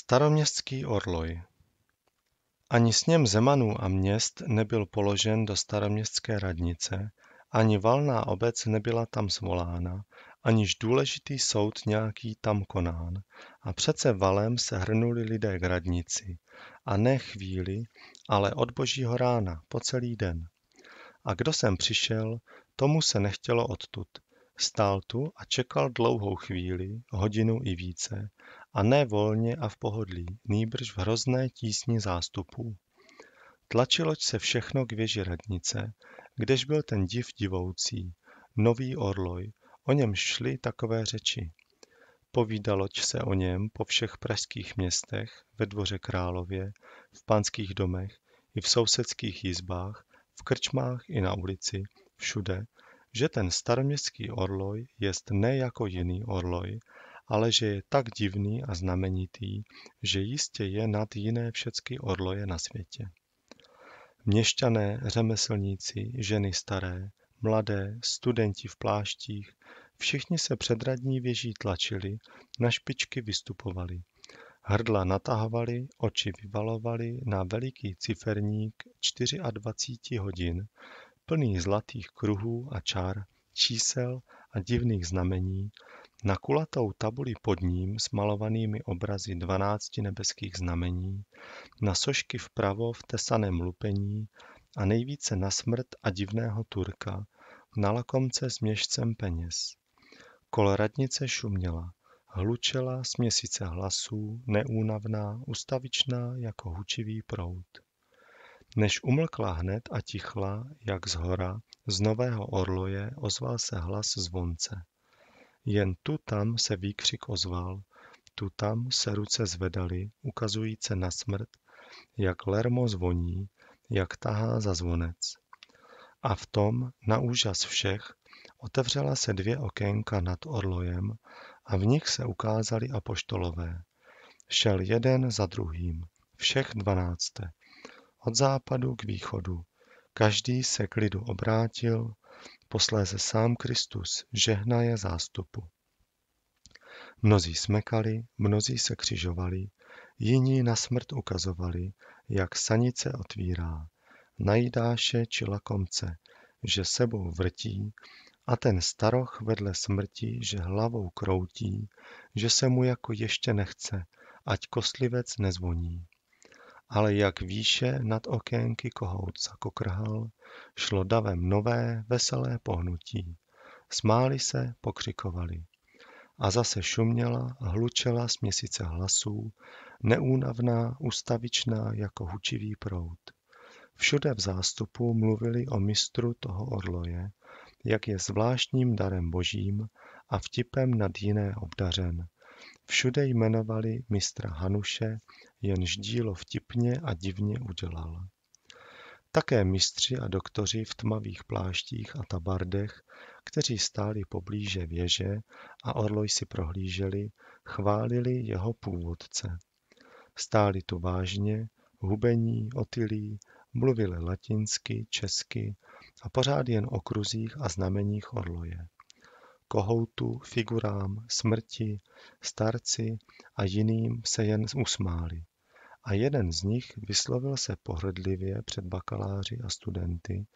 Staroměstský orloj Ani sněm zemanů a měst nebyl položen do staroměstské radnice, ani valná obec nebyla tam svolána, aniž důležitý soud nějaký tam konán. A přece valem se hrnuli lidé k radnici, a ne chvíli, ale od božího rána, po celý den. A kdo sem přišel, tomu se nechtělo odtud. Stál tu a čekal dlouhou chvíli, hodinu i více, a ne volně a v pohodlí, nýbrž v hrozné tísni zástupů. Tlačiloť se všechno k věži radnice, kdež byl ten div divoucí, nový orloj, o něm šly takové řeči. Povídaloť se o něm po všech pražských městech, ve dvoře Králově, v pánských domech i v sousedských jizbách, v krčmách i na ulici, všude, že ten staroměstský orloj jest ne jako jiný orloj, ale že je tak divný a znamenitý, že jistě je nad jiné všecky orloje na světě. Měšťané, řemeslníci, ženy staré, mladé, studenti v pláštích, všichni se před radní věží tlačili, na špičky vystupovali. Hrdla natahovali, oči vyvalovali na veliký ciferník 24 hodin, plný zlatých kruhů a čár, čísel a divných znamení, na kulatou tabuli pod ním s malovanými obrazy dvanácti nebeských znamení, na sošky vpravo v tesaném lupení a nejvíce na smrt a divného Turka, na lakomce s měšcem peněz. radnice šuměla, hlučela směsice hlasů, neúnavná, ustavičná jako hučivý prout. Než umlkla hned a tichla, jak z hora, z nového orloje ozval se hlas zvonce – jen tu tam se výkřik ozval, tu tam se ruce zvedaly, ukazujíce na smrt, jak lermo zvoní, jak tahá za zvonec. A v tom, na úžas všech, otevřela se dvě okénka nad orlojem a v nich se ukázali apoštolové. Šel jeden za druhým, všech dvanácte, od západu k východu. Každý se k lidu obrátil, posléze sám Kristus žehná je zástupu. Mnozí smekali, mnozí se křižovali, jiní na smrt ukazovali, jak sanice otvírá, najídáše či lakomce, že sebou vrtí, a ten staroch vedle smrti, že hlavou kroutí, že se mu jako ještě nechce, ať kostlivec nezvoní ale jak výše nad okénky kohout zakokrhal, šlo davem nové, veselé pohnutí. Smáli se, pokřikovali. A zase šuměla, hlučela směsice hlasů, neúnavná, ustavičná jako hučivý prout. Všude v zástupu mluvili o mistru toho orloje, jak je zvláštním darem božím a vtipem nad jiné obdařen – Všude jmenovali mistra Hanuše, jenž dílo vtipně a divně udělal. Také mistři a doktoři v tmavých pláštích a tabardech, kteří stáli poblíže věže a orloj si prohlíželi, chválili jeho původce. Stáli tu vážně, hubení, otilí, mluvili latinsky, česky a pořád jen o kruzích a znameních orloje kohoutu, figurám, smrti, starci a jiným se jen usmáli. A jeden z nich vyslovil se pohrdlivě před bakaláři a studenty,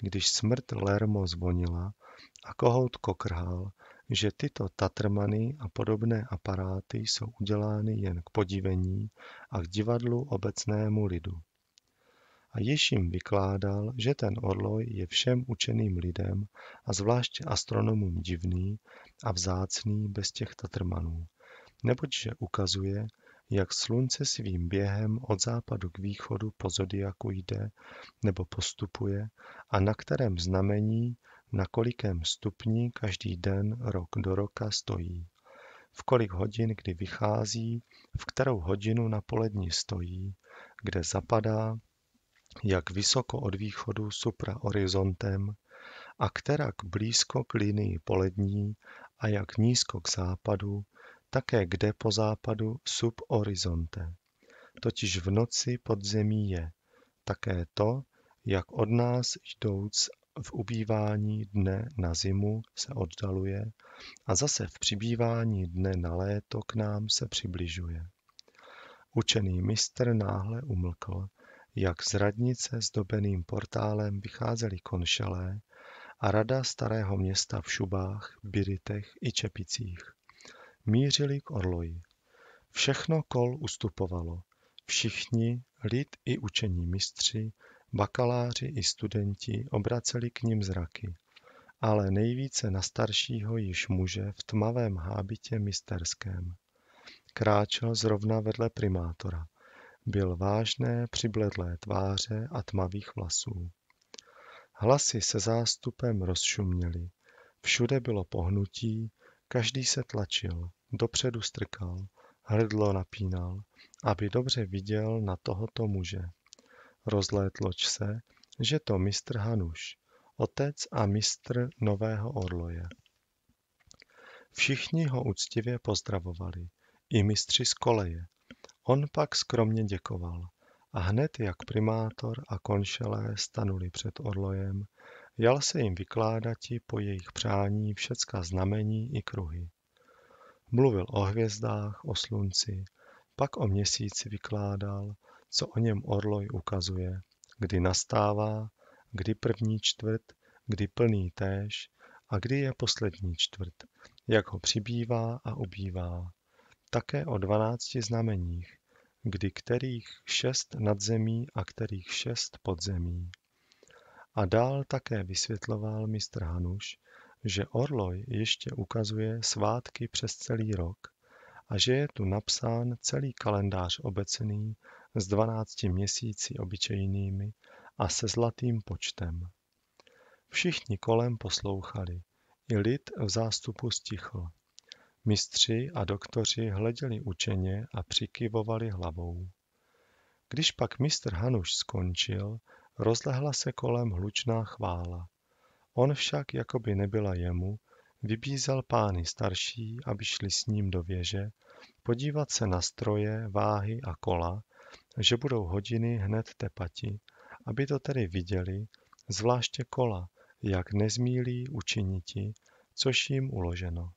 když smrt Lermo zvonila a kohout kokrhal, že tyto tatrmany a podobné aparáty jsou udělány jen k podivení a k divadlu obecnému lidu a již jim vykládal, že ten orloj je všem učeným lidem a zvláště astronomům divný a vzácný bez těch tatrmanů, neboť že ukazuje, jak slunce svým během od západu k východu po zodiaku jde nebo postupuje a na kterém znamení, na kolikém stupni každý den rok do roka stojí v kolik hodin kdy vychází, v kterou hodinu na polední stojí, kde zapadá, jak vysoko od východu supra horizontem a kterak blízko k linii polední a jak nízko k západu, také kde po západu sub horizonte. Totiž v noci pod zemí je také to, jak od nás jdouc v ubývání dne na zimu se oddaluje a zase v přibývání dne na léto k nám se přibližuje. Učený mistr náhle umlkl jak z radnice s dobeným portálem vycházeli konšelé a rada starého města v šubách, biritech i čepicích. Mířili k Orloji. Všechno kol ustupovalo. Všichni, lid i učení mistři, bakaláři i studenti obraceli k ním zraky, ale nejvíce na staršího již muže v tmavém hábitě misterském. Kráčel zrovna vedle primátora – byl vážné, přibledlé tváře a tmavých vlasů. Hlasy se zástupem rozšuměly. Všude bylo pohnutí, každý se tlačil, dopředu strkal, hrdlo napínal, aby dobře viděl na tohoto muže. Rozlétloč se, že to mistr Hanuš, otec a mistr Nového Orloje. Všichni ho úctivě pozdravovali, i mistři z koleje, On pak skromně děkoval a hned jak primátor a konšelé stanuli před orlojem, jal se jim vykládati po jejich přání všecka znamení i kruhy. Mluvil o hvězdách, o slunci, pak o měsíci vykládal, co o něm orloj ukazuje, kdy nastává, kdy první čtvrt, kdy plný též a kdy je poslední čtvrt, jak ho přibývá a ubývá. Také o dvanácti znameních, kdy kterých šest nadzemí a kterých šest podzemí. A dál také vysvětloval mistr Hanuš, že Orloj ještě ukazuje svátky přes celý rok a že je tu napsán celý kalendář obecný s 12 měsíci obyčejnými a se zlatým počtem. Všichni kolem poslouchali, i lid v zástupu stichl. Mistři a doktoři hleděli učeně a přikyvovali hlavou. Když pak mistr Hanuš skončil, rozlehla se kolem hlučná chvála. On však, jako by nebyla jemu, vybízel pány starší, aby šli s ním do věže, podívat se na stroje, váhy a kola, že budou hodiny hned tepati, aby to tedy viděli, zvláště kola, jak nezmílí učiniti, což jim uloženo.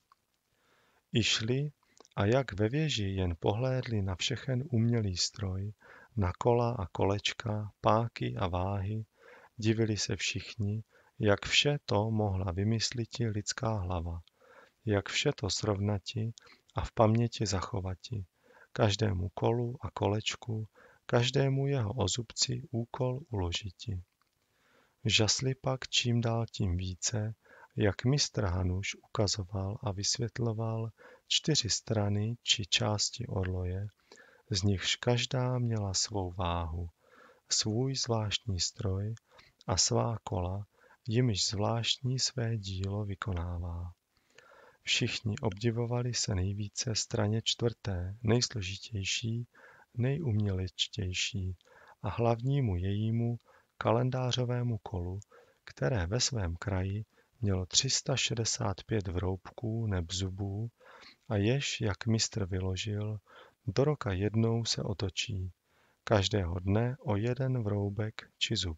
Išli a jak ve věži jen pohlédli na všechen umělý stroj, na kola a kolečka, páky a váhy, divili se všichni, jak vše to mohla vymysliti lidská hlava, jak vše to srovnati a v paměti zachovati, každému kolu a kolečku, každému jeho ozubci úkol uložiti. Žasli pak čím dál tím více, jak mistr Hanuš ukazoval a vysvětloval čtyři strany či části orloje, z nichž každá měla svou váhu, svůj zvláštní stroj a svá kola, jimiž zvláštní své dílo vykonává. Všichni obdivovali se nejvíce straně čtvrté, nejsložitější, nejumělečtější a hlavnímu jejímu kalendářovému kolu, které ve svém kraji mělo 365 vroubků neb zubů a jež, jak mistr vyložil, do roka jednou se otočí, každého dne o jeden vroubek či zub.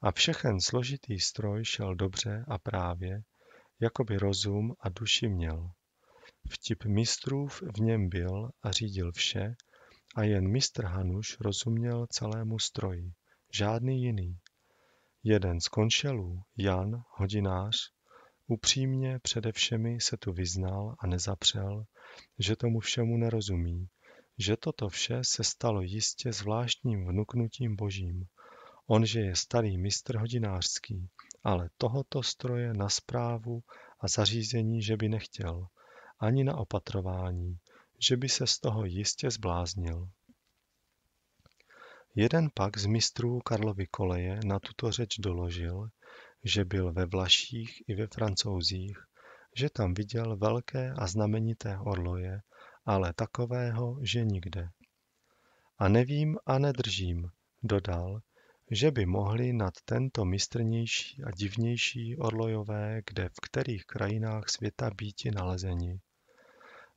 A všechen složitý stroj šel dobře a právě, jako by rozum a duši měl. Vtip mistrův v něm byl a řídil vše, a jen mistr Hanuš rozuměl celému stroji, žádný jiný. Jeden z konšelů, Jan, hodinář, upřímně přede všemi se tu vyznal a nezapřel, že tomu všemu nerozumí, že toto vše se stalo jistě zvláštním vnuknutím božím. On, že je starý mistr hodinářský, ale tohoto stroje na správu a zařízení, že by nechtěl, ani na opatrování, že by se z toho jistě zbláznil. Jeden pak z mistrů Karlovy koleje na tuto řeč doložil, že byl ve Vlaších i ve Francouzích, že tam viděl velké a znamenité orloje, ale takového, že nikde. A nevím a nedržím, dodal, že by mohli nad tento mistrnější a divnější orlojové, kde v kterých krajinách světa býti nalezeni.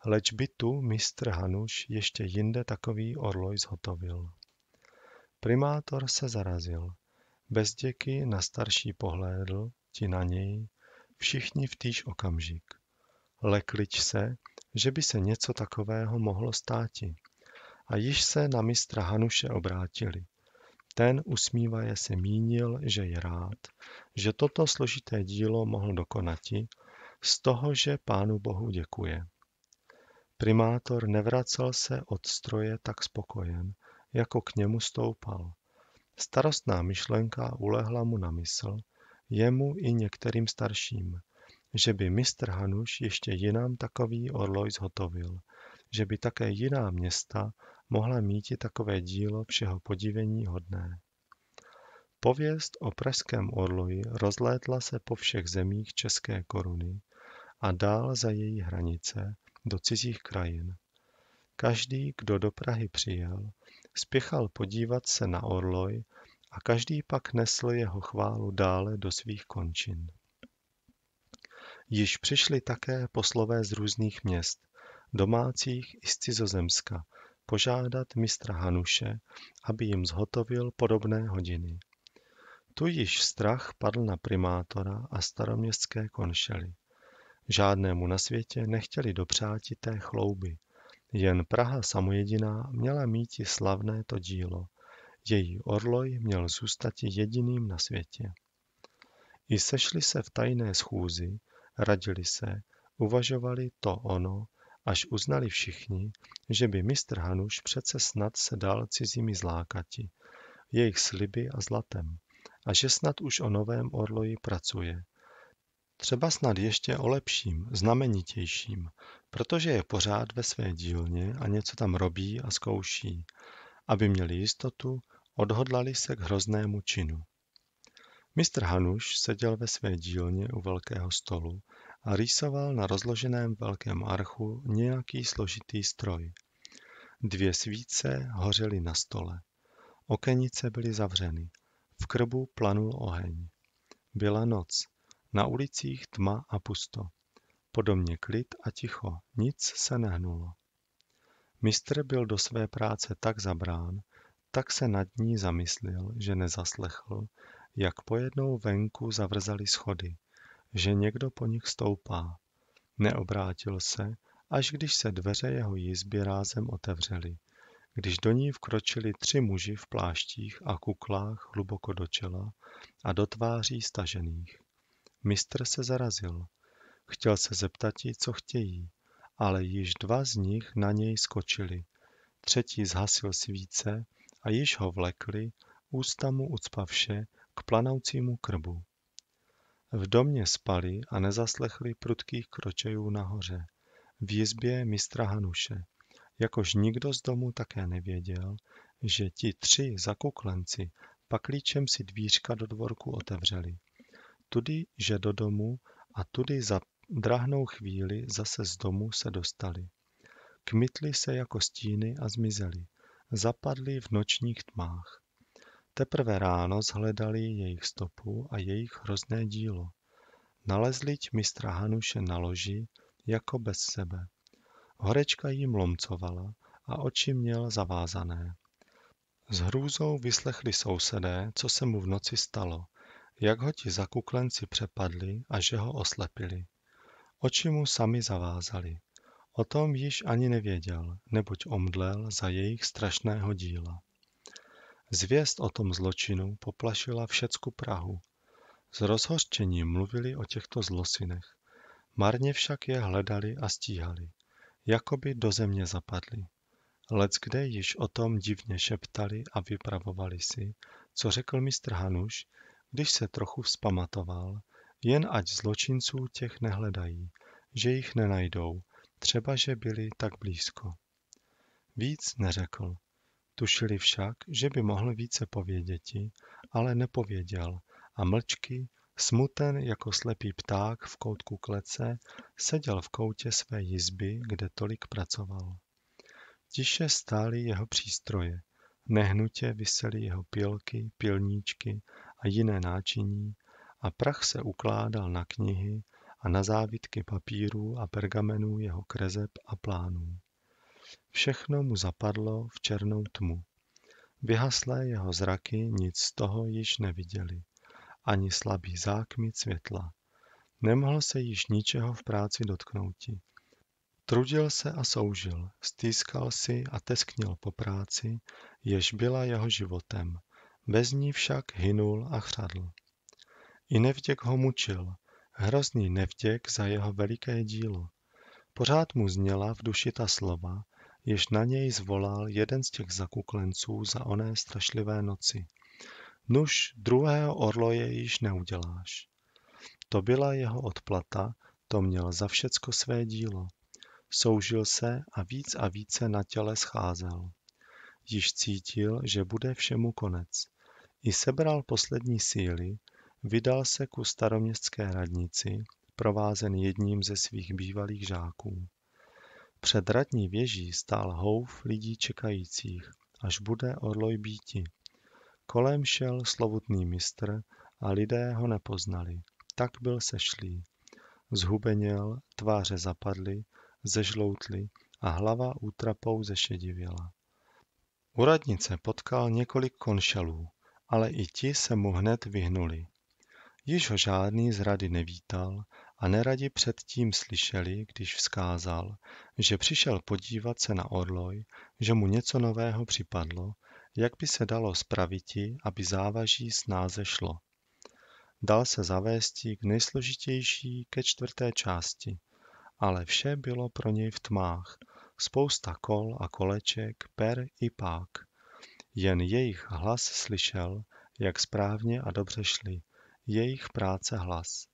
Leč by tu mistr Hanuš ještě jinde takový orloj zhotovil. Primátor se zarazil. bez děky na starší pohlédl, ti na něj, všichni v týž okamžik. Leklič se, že by se něco takového mohlo státi. A již se na mistra Hanuše obrátili. Ten usmívaje se mínil, že je rád, že toto složité dílo mohl dokonati, z toho, že pánu bohu děkuje. Primátor nevracel se od stroje tak spokojen, jako k němu stoupal. Starostná myšlenka ulehla mu na mysl, jemu i některým starším, že by mistr Hanuš ještě jinam takový orloj zhotovil, že by také jiná města mohla mít i takové dílo všeho podívení hodné. Pověst o pražském orloji rozlétla se po všech zemích České koruny a dál za její hranice do cizích krajin, Každý, kdo do Prahy přijel, spěchal podívat se na orloj a každý pak nesl jeho chválu dále do svých končin. Již přišli také poslové z různých měst, domácích i z cizozemska, požádat mistra Hanuše, aby jim zhotovil podobné hodiny. Tu již strach padl na primátora a staroměstské konšely. Žádnému na světě nechtěli dopřáti té chlouby – jen Praha samojediná měla i slavné to dílo. Její orloj měl zůstat jediným na světě. I sešli se v tajné schůzi, radili se, uvažovali to ono, až uznali všichni, že by mistr Hanuš přece snad se dal cizími zlákati, jejich sliby a zlatem, a že snad už o novém orloji pracuje třeba snad ještě o lepším, znamenitějším, protože je pořád ve své dílně a něco tam robí a zkouší, aby měli jistotu, odhodlali se k hroznému činu. Mistr Hanuš seděl ve své dílně u velkého stolu a rýsoval na rozloženém velkém archu nějaký složitý stroj. Dvě svíce hořely na stole. Okenice byly zavřeny. V krbu planul oheň. Byla noc. Na ulicích tma a pusto. Podobně klid a ticho, nic se nehnulo. Mistr byl do své práce tak zabrán, tak se nad ní zamyslil, že nezaslechl, jak pojednou venku zavrzali schody, že někdo po nich stoupá. Neobrátil se, až když se dveře jeho jizby rázem otevřely, když do ní vkročili tři muži v pláštích a kuklách hluboko do čela a do tváří stažených. Mistr se zarazil. Chtěl se zeptati, co chtějí, ale již dva z nich na něj skočili. Třetí zhasil svíce a již ho vlekli, ústa mu ucpavše, k planoucímu krbu. V domě spali a nezaslechli prudkých kročejů nahoře. V jizbě mistra Hanuše. Jakož nikdo z domu také nevěděl, že ti tři zakuklenci pak, klíčem si dvířka do dvorku otevřeli tudy že do domu a tudy za drahnou chvíli zase z domu se dostali. Kmitli se jako stíny a zmizeli. Zapadli v nočních tmách. Teprve ráno zhledali jejich stopu a jejich hrozné dílo. Nalezli mistra Hanuše na loži, jako bez sebe. Horečka jim lomcovala a oči měl zavázané. S hrůzou vyslechli sousedé, co se mu v noci stalo jak ho ti zakuklenci přepadli a že ho oslepili. Oči mu sami zavázali. O tom již ani nevěděl, neboť omdlel za jejich strašného díla. Zvěst o tom zločinu poplašila všecku Prahu. S rozhořčením mluvili o těchto zlosinech. Marně však je hledali a stíhali, jakoby do země zapadli. Lec kde již o tom divně šeptali a vypravovali si, co řekl mistr Hanuš, když se trochu vzpamatoval, jen ať zločinců těch nehledají, že jich nenajdou, třeba že byli tak blízko. Víc neřekl. Tušili však, že by mohl více pověděti, ale nepověděl a mlčky, smuten jako slepý pták v koutku klece, seděl v koutě své jizby, kde tolik pracoval. Tiše stály jeho přístroje, nehnutě vysely jeho pilky, pilníčky a jiné náčiní a prach se ukládal na knihy a na závitky papíru a pergamenů jeho kreseb a plánů. Všechno mu zapadlo v černou tmu. Vyhaslé jeho zraky nic z toho již neviděli, ani slabý zákmit světla. Nemohl se již ničeho v práci dotknouti. Trudil se a soužil, stýskal si a tesknil po práci, jež byla jeho životem – bez ní však hynul a chřadl. I nevděk ho mučil, hrozný nevděk za jeho veliké dílo. Pořád mu zněla v duši ta slova, jež na něj zvolal jeden z těch zakuklenců za oné strašlivé noci. Nuž druhého orloje již neuděláš. To byla jeho odplata, to měl za všecko své dílo. Soužil se a víc a více na těle scházel. Již cítil, že bude všemu konec. I sebral poslední síly, vydal se ku staroměstské radnici, provázen jedním ze svých bývalých žáků. Před radní věží stál houf lidí čekajících, až bude orloj býti. Kolem šel slovutný mistr a lidé ho nepoznali. Tak byl sešlý. Zhubeněl, tváře zapadly, zežloutly a hlava útrapou zešedivěla. U radnice potkal několik konšelů, ale i ti se mu hned vyhnuli. Již ho žádný z rady nevítal a neradi předtím slyšeli, když vzkázal, že přišel podívat se na orloj, že mu něco nového připadlo, jak by se dalo spraviti, aby závaží snáze šlo. Dal se zavést k nejsložitější ke čtvrté části, ale vše bylo pro něj v tmách, spousta kol a koleček, per i pák – jen jejich hlas slyšel, jak správně a dobře šli, jejich práce hlas.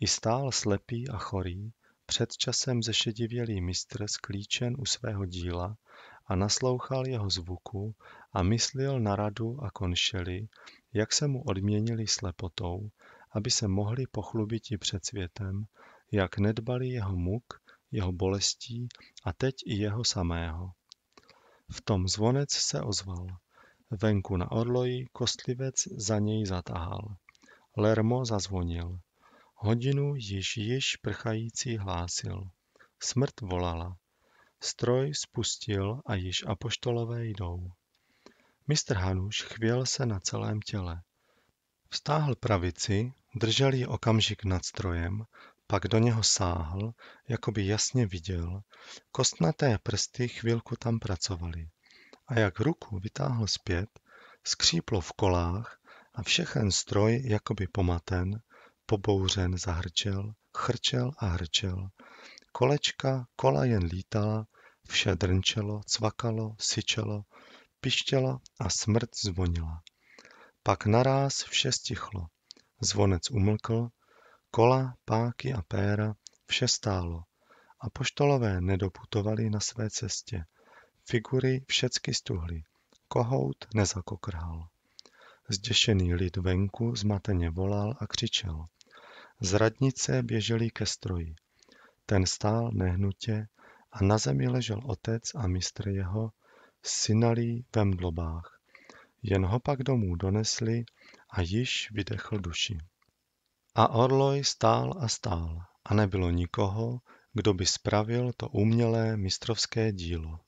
I stál slepý a chorý, před časem zešedivělý mistr sklíčen u svého díla a naslouchal jeho zvuku a myslil na radu a konšeli, jak se mu odměnili slepotou, aby se mohli pochlubit i před světem, jak nedbali jeho muk, jeho bolestí a teď i jeho samého. V tom zvonec se ozval. Venku na orloji kostlivec za něj zatahal. Lermo zazvonil. Hodinu již již prchající hlásil. Smrt volala. Stroj spustil a již apoštolové jdou. Mistr Hanuš chvěl se na celém těle. Vstáhl pravici, držel ji okamžik nad strojem pak do něho sáhl, jako by jasně viděl, kostnaté prsty chvilku tam pracovaly. A jak ruku vytáhl zpět, skříplo v kolách a všechen stroj jakoby pomaten, pobouřen zahrčel, chrčel a hrčel. Kolečka, kola jen lítala, vše drnčelo, cvakalo, syčelo, pištělo a smrt zvonila. Pak naráz vše stichlo. Zvonec umlkl, Kola, páky a péra, vše stálo. a poštolové nedoputovali na své cestě. Figury všecky stuhly. Kohout nezakokrhal. Zděšený lid venku zmateně volal a křičel. Z radnice běželi ke stroji. Ten stál nehnutě a na zemi ležel otec a mistr jeho, synalý ve mdlobách. Jen ho pak domů donesli a již vydechl duši. A orloj stál a stál a nebylo nikoho, kdo by spravil to umělé mistrovské dílo.